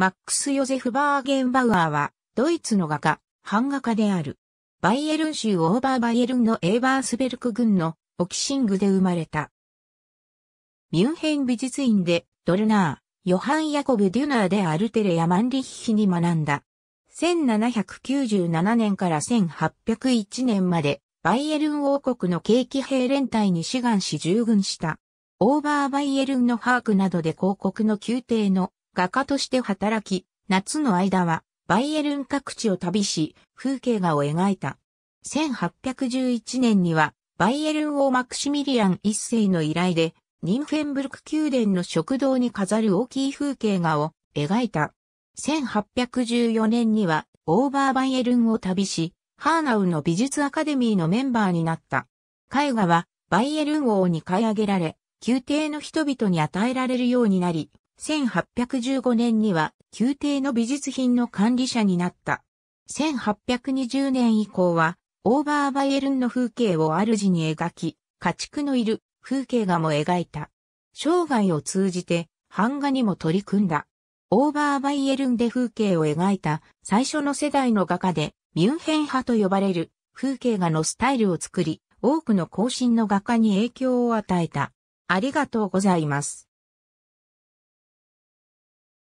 マックス・ヨゼフ・バーゲンバウアーは、ドイツの画家、版画家である。バイエルン州オーバーバイエルンのエーバースベルク郡のオキシングで生まれた。ミュンヘン美術院でドルナー、ヨハン・ヤコブ・デュナーでアルテレやマンリッヒに学んだ。1797年から1801年までバイエルン王国の景気兵連隊に志願し従軍した。オーバーバイエルンのハークなどで広告の宮廷の画家として働き、夏の間はバイエルン各地を旅し、風景画を描いた。1811年には、バイエルン王マクシミリアン一世の依頼で、ニンフェンブルク宮殿の食堂に飾る大きい風景画を描いた。1814年には、オーバーバイエルンを旅し、ハーナウの美術アカデミーのメンバーになった。絵画は、バイエルン王に買い上げられ、宮廷の人々に与えられるようになり、1815年には宮廷の美術品の管理者になった。1820年以降は、オーバーバイエルンの風景を主に描き、家畜のいる風景画も描いた。生涯を通じて版画にも取り組んだ。オーバーバイエルンで風景を描いた最初の世代の画家で、ミュンヘン派と呼ばれる風景画のスタイルを作り、多くの後進の画家に影響を与えた。ありがとうございます。